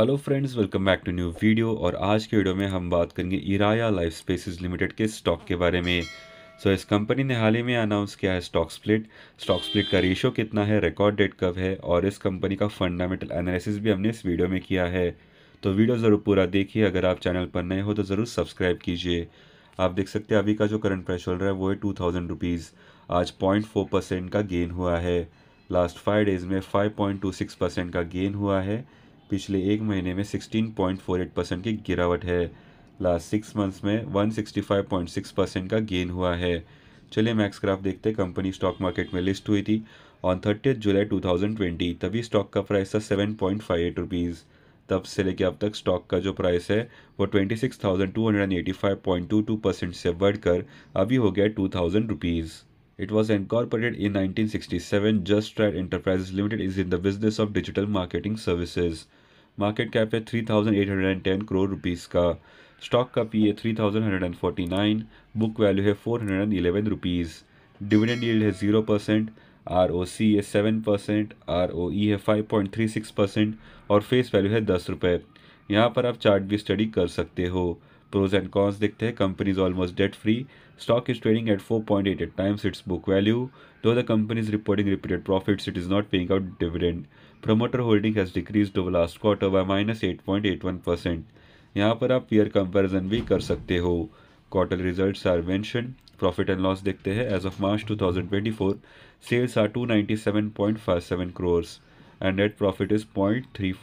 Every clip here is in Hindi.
Hello friends welcome back to new video और आज के वीडियो में हम बात करेंगे इराया लाइफ स्पेसिस लिमिटेड के स्टॉक के बारे में सो so, इस कंपनी ने हाल ही में अनाउंस किया है स्टॉक स्प्लिट स्टॉक स्प्लिट का रेशो कितना है रिकॉर्ड डेट कब है और इस कंपनी का फंडामेंटल एनालिसिस भी हमने इस वीडियो में किया है तो वीडियो ज़रूर पूरा देखिए अगर आप चैनल पर नए हो तो ज़रूर सब्सक्राइब कीजिए आप देख सकते हैं अभी का जो करंट प्राइस चल रहा है वो है टू थाउजेंड रुपीज़ आज पॉइंट फोर परसेंट का गेन हुआ है लास्ट फाइव डेज़ में five point two six percent का गेन हुआ है पिछले एक महीने में 16.48 परसेंट की गिरावट है लास्ट सिक्स मंथ्स में 165.6 परसेंट का गेन हुआ है चलिए मैक्स ग्राफ देखते कंपनी स्टॉक मार्केट में लिस्ट हुई थी ऑन थर्टी जुलाई 2020 तभी स्टॉक का प्राइस था seven point five eight rupees तब से लेके अब तक स्टॉक का जो प्राइस है वो twenty six thousand two hundred eighty five point two two percent से बढ़कर अभी हो गया two thousand rupees It in incorporated sixty 1967. Just right Enterprises limited is in the business of digital marketing services market cap है three thousand eight hundred and ten crore rupees का स्टॉक का पी है three thousand hundred and forty nine book value है four hundred and eleven rupees dividend yield है zero percent R O C है seven percent R O E है five point three six percent और फेस वैल्यू है दस रुपये यहाँ पर आप चार्ट भी स्टडी कर सकते हो प्रोज एंड कॉन्स देखते हैं company is almost debt free stock is trading at four point eight eight times its book value though the company is reporting repeated profits it is not paying out dividend promoter holding has decrease over last quarter by minus eight point eight one percent यहाँ पर आप पीयर कंपेरिजन भी कर सकते हो quarter result are mention profit and loss देखते हैं as of March two thousand twenty four sales are two seven point five seven crores and net profit is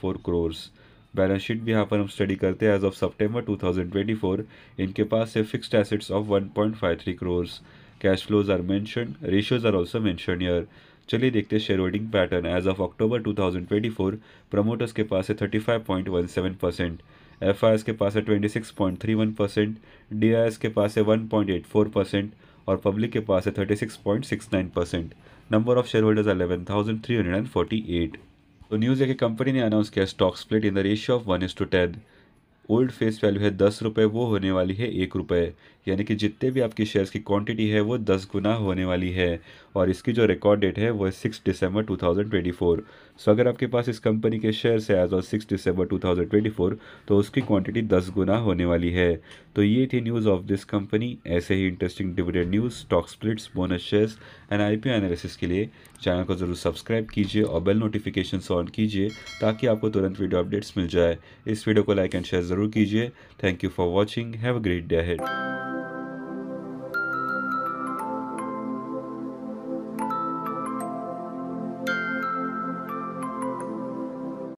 four crores balance sheet भी यहाँ पर हम स्टडी करते हैं एज ऑफ ट्वेंटी 2024 इनके पास है fixed assets of 1.53 crores cash flows are mention ratios are also mention year चलिए देखते हैं share holding pattern as of October 2024 promoters के पास है 35.17 परसेंट एफ के पास है 26.31 परसेंट डी के पास है 1.84 परसेंट और पब्लिक के पास है 36.69 percent number of share holders eleven thousand three hundred and forty eight तो न्यूज़ एक कंपनी ने अनाउंस किया stock split in the ratio of one is to ten old face value है दस रुपये वो होने वाली है एक रुपये यानी कि जितने भी आपकी शेयर्स की क्वांटिटी है वो दस गुना होने वाली है और इसकी जो रिकॉर्ड डेट है वह सिक्स दिसंबर 2024 सो अगर आपके पास इस कंपनी के शेयर्स है एज ऑन सिक्स दिसंबर 2024 तो उसकी क्वांटिटी दस गुना होने वाली है तो ये थी न्यूज़ ऑफ दिस कंपनी ऐसे ही interesting dividend news stock splits bonus shares and AI analysis के लिए चैनल को ज़रूर सब्सक्राइब कीजिए और बेल नोटिफिकेशन ऑन कीजिए ताकि आपको तुरंत वीडियो अपडेट्स मिल जाए इस वीडियो को लाइक एंड शेयर ज़रूर कीजिए thank you for watching have a great day head